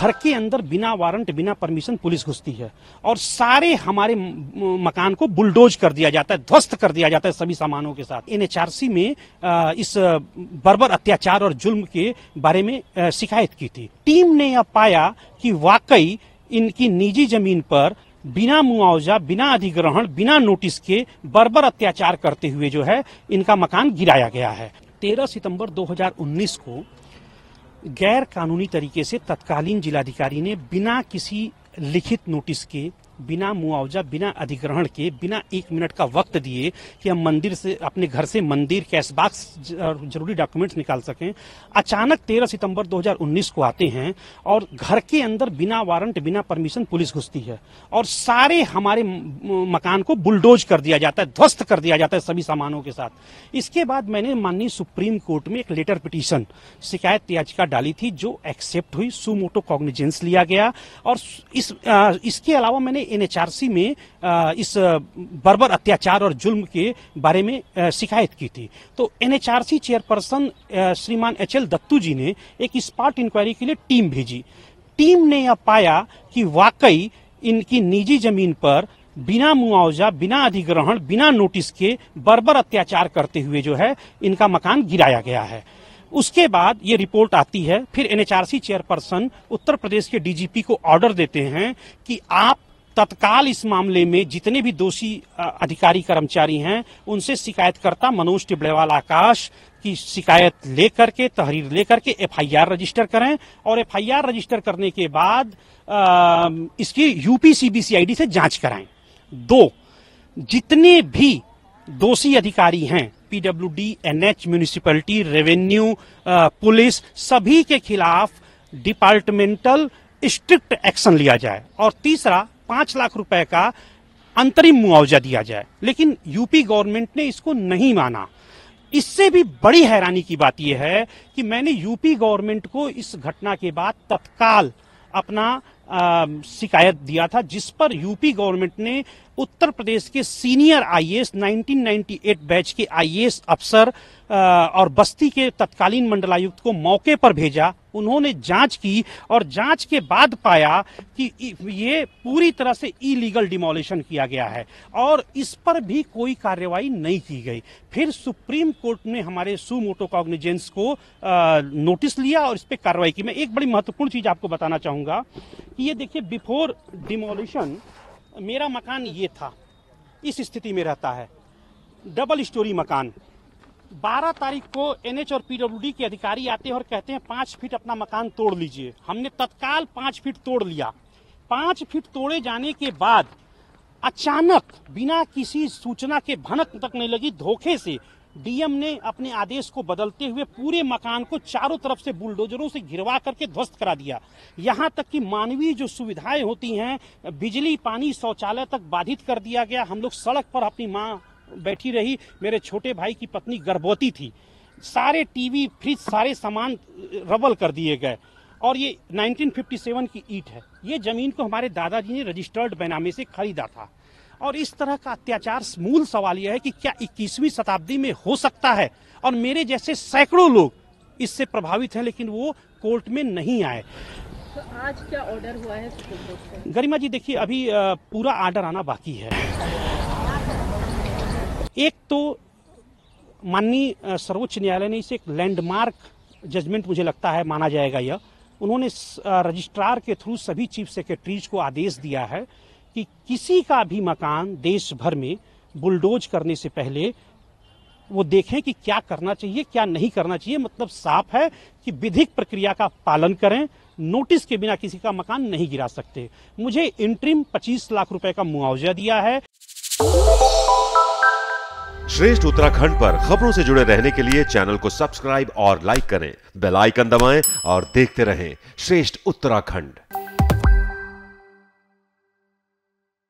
घर के अंदर बिना वारंट बिना परमिशन पुलिस घुसती है और सारे हमारे मकान को बुलडोज कर दिया जाता है ध्वस्त कर दिया जाता है सभी सामानों के साथ एन में इस बर्बर अत्याचार और जुल्म के बारे में शिकायत की थी टीम ने यह पाया कि वाकई इनकी निजी जमीन पर बिना मुआवजा बिना अधिग्रहण बिना नोटिस के बर्बर अत्याचार करते हुए जो है इनका मकान गिराया गया है 13 सितंबर 2019 को गैर कानूनी तरीके से तत्कालीन जिलाधिकारी ने बिना किसी लिखित नोटिस के बिना मुआवजा बिना अधिग्रहण के बिना एक मिनट का वक्त दिए कि हम मंदिर से अपने घर से मंदिर कैश बाक्स जरूरी डॉक्यूमेंट्स निकाल सकें अचानक 13 सितंबर 2019 को आते हैं और घर के अंदर बिना वारंट बिना परमिशन पुलिस घुसती है और सारे हमारे मकान को बुलडोज कर दिया जाता है ध्वस्त कर दिया जाता है सभी सामानों के साथ इसके बाद मैंने माननीय सुप्रीम कोर्ट में एक लेटर पिटीशन शिकायत याचिका डाली थी जो एक्सेप्ट हुई सुमोटो कॉग्निजेंस लिया गया और इस आ, इसके अलावा मैंने एनएचआरसी में इस बर्बर अत्याचार और जुल्म के बारे में शिकायत की थी तो एनएचआरसी चेयरपर्सन श्रीमान एच एल दत्तू जी ने एक स्पॉट इंक्वायरी के लिए टीम भेजी टीम ने यह पाया कि वाकई इनकी निजी जमीन पर बिना मुआवजा बिना अधिग्रहण बिना नोटिस के बर्बर अत्याचार करते हुए जो है इनका मकान गिराया गया है उसके बाद ये रिपोर्ट आती है फिर एनएचआरसी चेयरपर्सन उत्तर प्रदेश के डीजीपी को ऑर्डर देते हैं कि आप तत्काल इस मामले में जितने भी दोषी अधिकारी कर्मचारी हैं उनसे शिकायतकर्ता मनोज टिबड़ेवाल आकाश की शिकायत लेकर के तहरीर लेकर के एफआईआर रजिस्टर करें और एफआईआर रजिस्टर करने के बाद आ, इसकी यूपी सीबीसीआईडी से जांच कराएं दो जितने भी दोषी अधिकारी हैं PW D N H municipality revenue police सभी के खिलाफ डिपार्टमेंटल स्ट्रिक्ट एक्शन लिया जाए और तीसरा पांच लाख रुपए का अंतरिम मुआवजा दिया जाए लेकिन यूपी गवर्नमेंट ने इसको नहीं माना इससे भी बड़ी हैरानी की बात यह है कि मैंने यूपी गवर्नमेंट को इस घटना के बाद तत्काल अपना आ, शिकायत दिया था जिस पर यूपी गवर्नमेंट ने उत्तर प्रदेश के सीनियर आईएएस 1998 बैच के आईएएस अफसर और बस्ती के तत्कालीन मंडलायुक्त को मौके पर भेजा उन्होंने जांच की और जांच के बाद पाया कि ये पूरी तरह से इलीगल डिमोलिशन किया गया है और इस पर भी कोई कार्रवाई नहीं की गई फिर सुप्रीम कोर्ट ने हमारे सुमोटो कॉग्निजेंस को आ, नोटिस लिया और इस पर कार्रवाई की मैं एक बड़ी महत्वपूर्ण चीज आपको बताना चाहूंगा कि ये देखिए बिफोर डिमोलिशन मेरा मकान ये था इस स्थिति में रहता है डबल स्टोरी मकान 12 तारीख को एनएच और पीडब्ल्यूडी के अधिकारी आते हैं और कहते हैं पाँच फीट अपना मकान तोड़ लीजिए हमने तत्काल पाँच फीट तोड़ लिया पाँच फीट तोड़े जाने के बाद अचानक बिना किसी सूचना के भनक तक नहीं लगी धोखे से डीएम ने अपने आदेश को बदलते हुए पूरे मकान को चारों तरफ से बुलडोजरों से घिरवा करके ध्वस्त करा दिया यहाँ तक कि मानवीय जो सुविधाएं होती हैं बिजली पानी शौचालय तक बाधित कर दिया गया हम लोग सड़क पर अपनी माँ बैठी रही मेरे छोटे भाई की पत्नी गर्भवती थी सारे टीवी फ्रिज सारे सामान रबल कर दिए गए और ये 1957 की ईट है ये जमीन को हमारे दादाजी ने रजिस्टर्ड बैनामे से खरीदा था और इस तरह का अत्याचार मूल सवाल यह है कि क्या 21वीं शताब्दी में हो सकता है और मेरे जैसे सैकड़ों लोग इससे प्रभावित हैं लेकिन वो कोर्ट में नहीं आए तो आज क्या ऑर्डर हुआ है गरिमा जी देखिए अभी पूरा ऑर्डर आना बाकी है एक तो माननीय सर्वोच्च न्यायालय ने इसे एक लैंडमार्क जजमेंट मुझे लगता है माना जाएगा यह उन्होंने रजिस्ट्रार के थ्रू सभी चीफ सेक्रेटरीज को आदेश दिया है कि किसी का भी मकान देश भर में बुलडोज करने से पहले वो देखें कि क्या करना चाहिए क्या नहीं करना चाहिए मतलब साफ है कि विधिक प्रक्रिया का पालन करें नोटिस के बिना किसी का मकान नहीं गिरा सकते मुझे इंट्रीम 25 लाख रुपए का मुआवजा दिया है श्रेष्ठ उत्तराखंड पर खबरों से जुड़े रहने के लिए चैनल को सब्सक्राइब और लाइक करें बेल आइकन दबाएं और देखते रहें श्रेष्ठ उत्तराखंड